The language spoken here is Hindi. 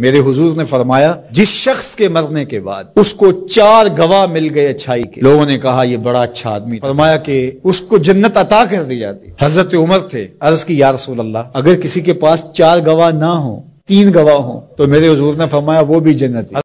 मेरे हुजूर ने फरमाया जिस शख्स के मरने के बाद उसको चार गवाह मिल गए अच्छाई के लोगों ने कहा यह बड़ा अच्छा आदमी फरमाया कि उसको जन्नत अता कर दी जाती हजरत उमर थे अर्ज की या रसूल अल्लाह अगर किसी के पास चार गवाह ना हो तीन गवाह हो तो मेरे हजूर ने फरमाया वो भी जन्नत